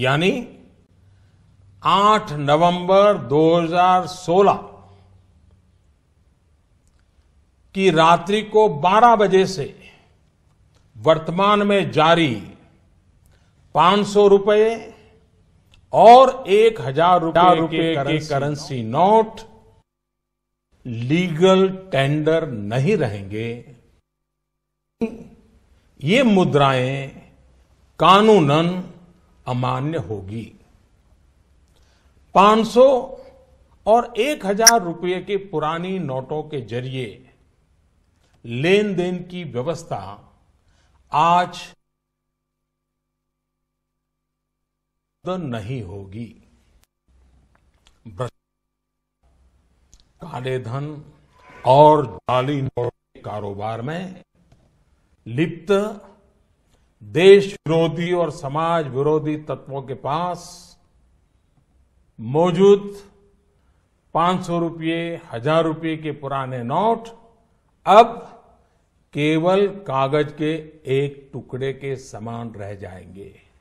यानी 8 नवंबर 2016 की रात्रि को 12 बजे से वर्तमान में जारी पांच सौ रूपये और एक हजार रूपये के करेंसी नोट लीगल टेंडर नहीं रहेंगे ये मुद्राएं कानूनन अमान्य होगी 500 और 1000 रुपये के पुरानी नोटों के जरिए लेन देन की व्यवस्था आज नहीं होगी काले धन और जाली नोट कारोबार में लिप्त देश विरोधी और समाज विरोधी तत्वों के पास मौजूद पांच सौ रूपये हजार रूपये के पुराने नोट अब केवल कागज के एक टुकड़े के समान रह जाएंगे